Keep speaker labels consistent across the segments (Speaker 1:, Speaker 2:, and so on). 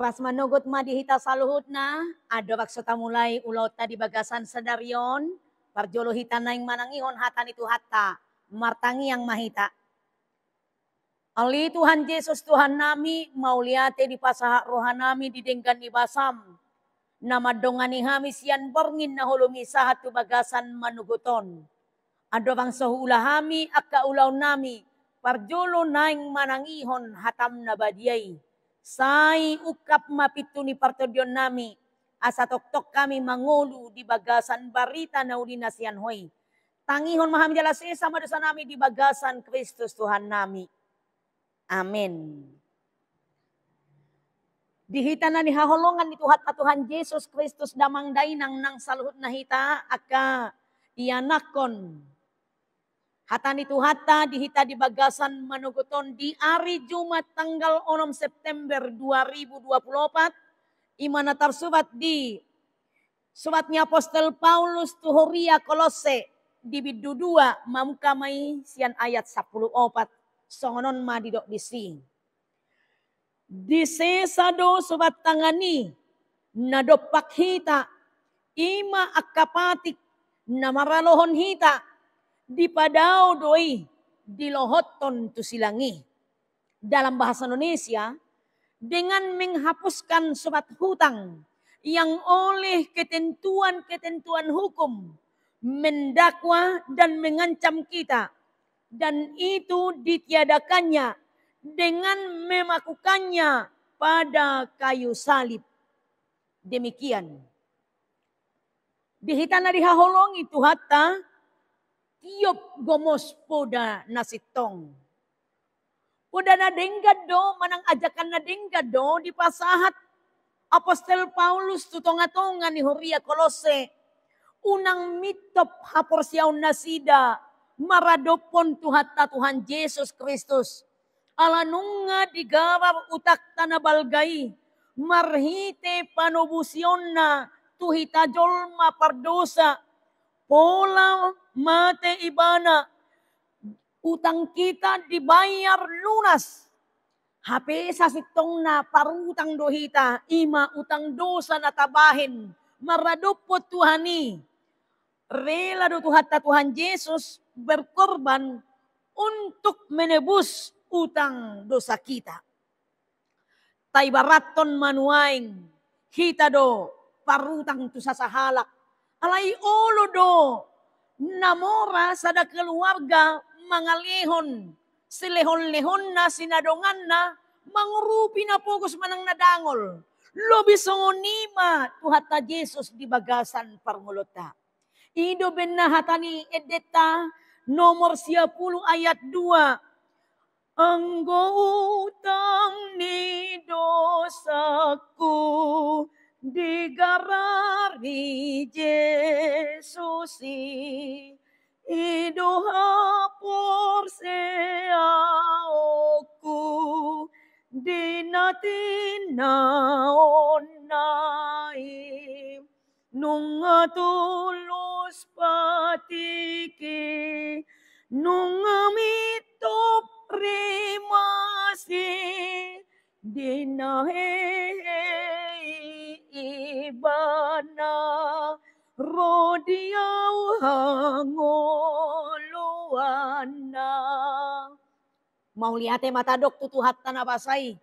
Speaker 1: manugut madihita saluhut na, waktu baksota mulai ulaut tadi bagasan sedarion, parjolo hita naing ihon hatan itu hatta, martangi yang mahita. Ali Tuhan Yesus Tuhan nami, mauliate di pasaha rohanami didenggan di basam. Nama dongani hami sian borngin na sahatu bagasan manuguton. Ado bangsa ulahami akka ulau nami, parjolo naing ihon hatam nabadiai Sai ukap mapitu ni partodion nami. Asa toktok kami mangulu di bagasan barita na nasian hoy. Tangihon mahami jalas sama dosa nami di bagasan Kristus Tuhan nami. Amin. Dihita na ni haholongan ni Tuhan Tuhan Yesus Kristus damang dainang nang saluhut na hita aka iyanakon Hatani tu hatta dihita di bagasan manuguton di hari Jumat tanggal 6 September 2024. Imana tersubat di suratnya Apostel Paulus Tuhuria Kolose di bidu dua mamukamai sian ayat 10 opat songonon ma didok disi. Dise sado sobat tangani nadopak hita ima akapatik namaralohon hita Dipadau doi, dilohoton tu silangi. Dalam bahasa Indonesia, dengan menghapuskan sobat hutang yang oleh ketentuan-ketentuan hukum mendakwa dan mengancam kita. Dan itu ditiadakannya dengan memakukannya pada kayu salib. Demikian. Dihitana dihaholongi itu hatta Tiup gomos poda nasitong. Poda na dengga do, manang ajakan na dengga do, di pasahat Apostel Paulus tutongatongan ni Horia Kolose. Unang mitop hapor nasida, maradopon na Tuhan Jesus Kristus. Alanunga digawar utak tanabalgay, marhite panobusyon na tuhita jolma pardosa, pola mate ibana. Utang kita dibayar lunas. Hapesa sa sitong na parutang dohita, ima utang dosa na tabahin, maradupot Tuhani. Rela do Tuhan Tuhan Yesus berkorban untuk menebus utang dosa kita. Taibaraton manuain kita do parutang tu sasahalak Alai ulo do. Namora sada keluarga mangalihon. Silehon-lehon na sinadongan na mangurupi na pogos manang nadangol. Lobi songonima tuhata Jesus di bagasan parmulota. Ido ben hatani edeta nomor siya puluh ayat dua. anggo utang ni dosaku digarari Jesusi iduha por sea oku dinatina onai nung tulos patiki nung mitop remasi dinahe bana rodiau hangoluana. Mau lihat ya mata dok tutu hatta basai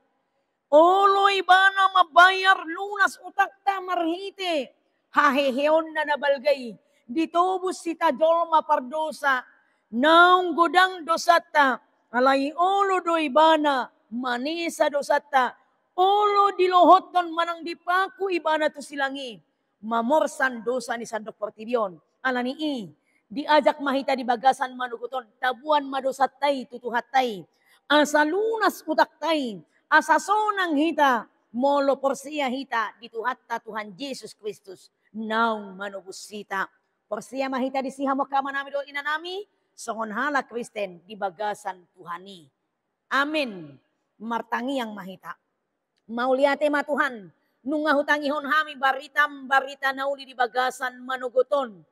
Speaker 1: Olo ibana mabayar lunas utak tamar hite. Haheheon na nabalgay. Ditubos sita dolma pardosa. Naung godang dosata. alai olo doi bana Manisa dosata. Ulo dilohotkan, manang dipaku ibana tu silangi. Mamorsan dosa ni sandok portibion. Alani i. Diajak mahita di bagasan manukuton. Tabuan tutuhat tay. Asa lunas tay, Asa sonang hita. Molo porsia hita. ta Tuhan Yesus Kristus. Naung manubusita. Porsia mahita di siha moka nami do inanami. Songon hala Kristen di bagasan Tuhani. Amin. Martangi yang mahita. Mau lihat tema Tuhan. Nungah hutangi hon hami baritam barita nauli di bagasan manugoton.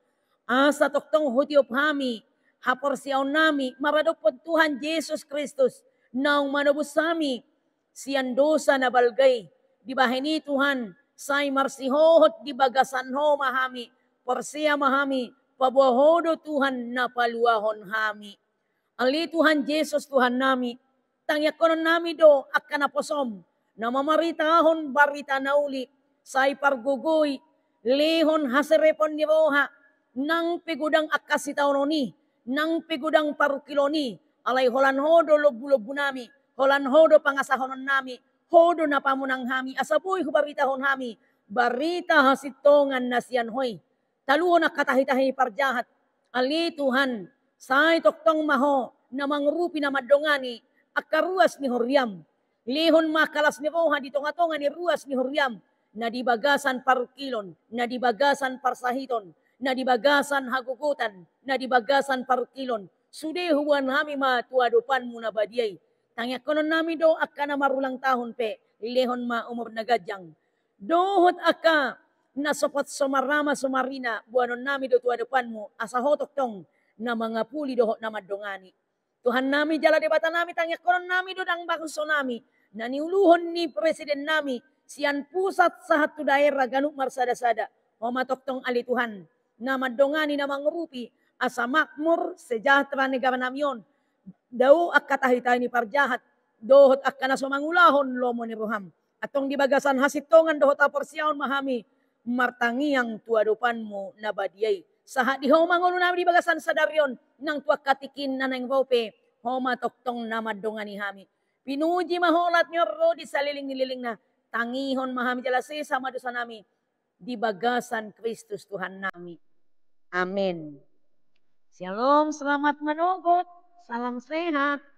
Speaker 1: Asa toktong hutiop hami. Hapor siaw nami. Maradopod Tuhan Yesus Kristus. Naung manubus hami. Sian dosa na Di bahini Tuhan. Say marsihohot di bagasan ho mahami. Porsia mahami. Pabohodo Tuhan na paluahon hami. Ali Tuhan Yesus Tuhan nami. Tangyakonon nami do akan aposom. na mamaritahon barita nauli sa ipargugoy lihon haserepon ni Boha nang pigudang akasitawnoni nang pigudang parukiloni alay holanhodo lobbulobu nami holan holanhodo pangasahonon nami hodo na pamunang hami asapuy hubaritahon hami barita hasitongan nasian hoy taluon akatahitahi parjahat ali Tuhan sa itoktong maho na mangrupi na madongani akaruas ni Horiam Lihon makalas ni Roha di tonga-tonga ni ruas ni Huryam Na dibagasan parukilon, na dibagasan parsahiton, na dibagasan hagugutan, na dibagasan parukilon. Sudeh huwan hami ma tuadupan muna badiay. Tangyak konon nami do akka na marulang tahun pe. Lihon ma umur gadyang. Dohot akka na sopat sumarama somarina buanon nami do tuadupanmu. Asa hotok tong na mga puli dohot na madongani. Tuhan nami jala debata nami tangyak konon nami do dang bangso nami Nani ni presiden nami. Sian pusat sahatu daerah ganuk marsada-sada. tong ali Tuhan. Nama dongani nama ngerupi. Asa makmur sejahtera negara namion. Dau akatahita ini parjahat. Dohot akkana somangulahon lomo ni roham. Atong dibagasan tongan dohot aporsiaon mahami. Martangi yang tua dopanmu nabadiai. Sahat di homa ulu nami dibagasan sadarion. Nang tua katikin naneng vope. Homa toktong nama dongani hami Pinuji nyo nyoro di saliling-liling na. Tangihon mahami si sama dosa nami. Di bagasan Kristus Tuhan nami. Amin. Shalom, selamat menunggu. Salam sehat.